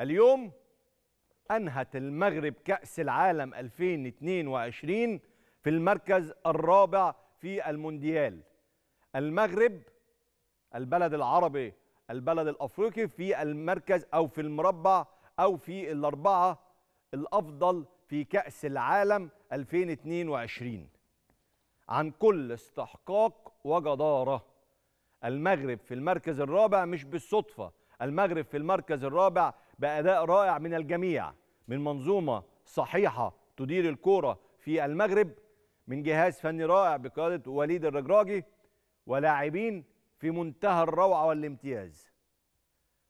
اليوم أنهت المغرب كأس العالم 2022 في المركز الرابع في المونديال المغرب البلد العربي البلد الأفريقي في المركز أو في المربع أو في الأربعة الأفضل في كأس العالم 2022 عن كل استحقاق وجدارة المغرب في المركز الرابع مش بالصدفة المغرب في المركز الرابع بأداء رائع من الجميع من منظومة صحيحة تدير الكورة في المغرب من جهاز فني رائع بقيادة وليد الرجراجي ولاعبين في منتهى الروعة والامتياز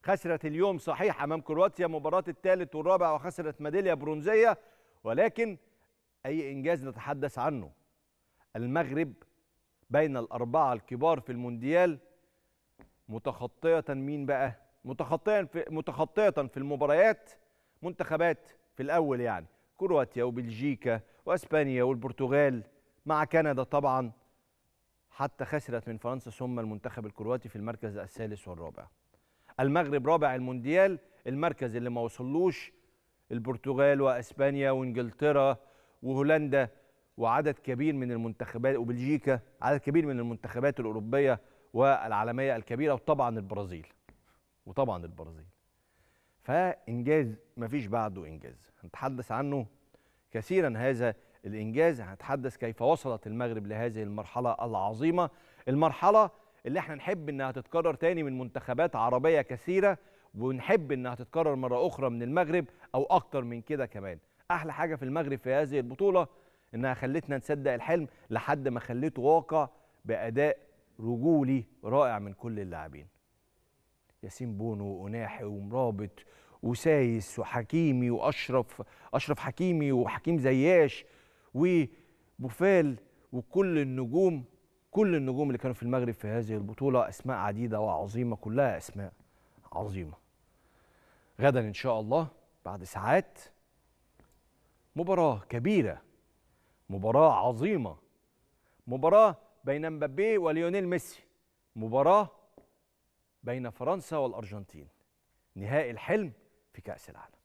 خسرت اليوم صحيح أمام كرواتيا مباراة الثالث والرابع وخسرت ميدالية برونزية ولكن أي إنجاز نتحدث عنه المغرب بين الأربعة الكبار في المونديال متخطية مين بقى؟ متخطيا في متخطية في المباريات منتخبات في الأول يعني كرواتيا وبلجيكا وأسبانيا والبرتغال مع كندا طبعا حتى خسرت من فرنسا ثم المنتخب الكرواتي في المركز الثالث والرابع المغرب رابع المونديال المركز اللي ما وصلوش البرتغال واسبانيا وانجلترا وهولندا وعدد كبير من المنتخبات وبلجيكا عدد كبير من المنتخبات الاوروبيه والعالميه الكبيره وطبعا البرازيل وطبعا البرازيل فانجاز مفيش بعده انجاز هنتحدث عنه كثيرا هذا الانجاز هنتحدث كيف وصلت المغرب لهذه المرحله العظيمه المرحله اللي احنا نحب انها تتكرر تاني من منتخبات عربيه كثيره ونحب انها تتكرر مره اخرى من المغرب او اكتر من كده كمان احلى حاجه في المغرب في هذه البطوله انها خلتنا نصدق الحلم لحد ما خليته واقع باداء رجولي رائع من كل اللاعبين ياسين بونو وناحي ومرابط وسايس وحكيمي واشرف اشرف حكيمي وحكيم زياش وبوفال وكل النجوم كل النجوم اللي كانوا في المغرب في هذه البطوله اسماء عديده وعظيمه كلها اسماء عظيمه غدا ان شاء الله بعد ساعات مباراه كبيره مباراه عظيمه مباراه بين مبابي وليونيل ميسي مباراه بين فرنسا والأرجنتين نهائي الحلم في كأس العالم